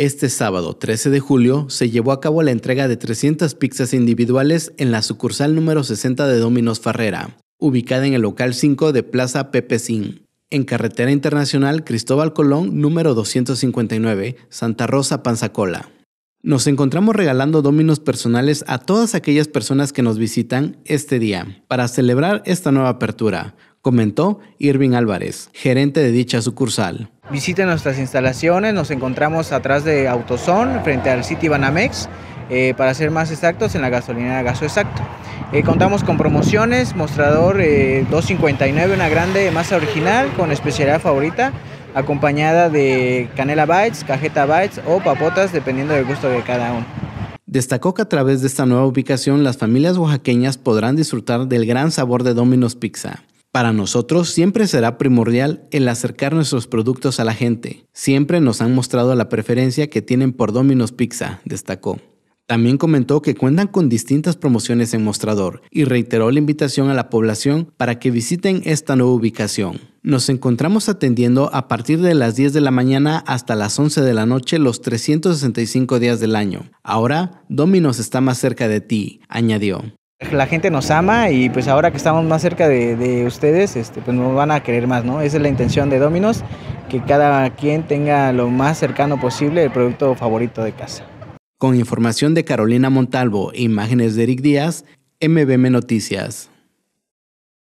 Este sábado 13 de julio se llevó a cabo la entrega de 300 pizzas individuales en la sucursal número 60 de Dominos Ferrera, ubicada en el local 5 de Plaza Sin, en Carretera Internacional Cristóbal Colón número 259, Santa Rosa Panzacola. Nos encontramos regalando dominos personales a todas aquellas personas que nos visitan este día para celebrar esta nueva apertura, comentó Irving Álvarez, gerente de dicha sucursal visiten nuestras instalaciones, nos encontramos atrás de Autoson, frente al City Banamex, eh, para ser más exactos, en la gasolinera Gaso Exacto. Eh, contamos con promociones, mostrador 259, eh, una grande masa original con especialidad favorita, acompañada de canela bites, cajeta bites o papotas, dependiendo del gusto de cada uno. Destacó que a través de esta nueva ubicación las familias oaxaqueñas podrán disfrutar del gran sabor de Domino's Pizza, para nosotros siempre será primordial el acercar nuestros productos a la gente. Siempre nos han mostrado la preferencia que tienen por Domino's Pizza, destacó. También comentó que cuentan con distintas promociones en mostrador y reiteró la invitación a la población para que visiten esta nueva ubicación. Nos encontramos atendiendo a partir de las 10 de la mañana hasta las 11 de la noche los 365 días del año. Ahora, Domino's está más cerca de ti, añadió la gente nos ama y pues ahora que estamos más cerca de, ustedes, este, pues nos van a querer más, ¿no? Esa es la intención de Dominos, que cada quien tenga lo más cercano posible el producto favorito de casa. Con información de Carolina Montalvo e imágenes de Eric Díaz, MBM Noticias.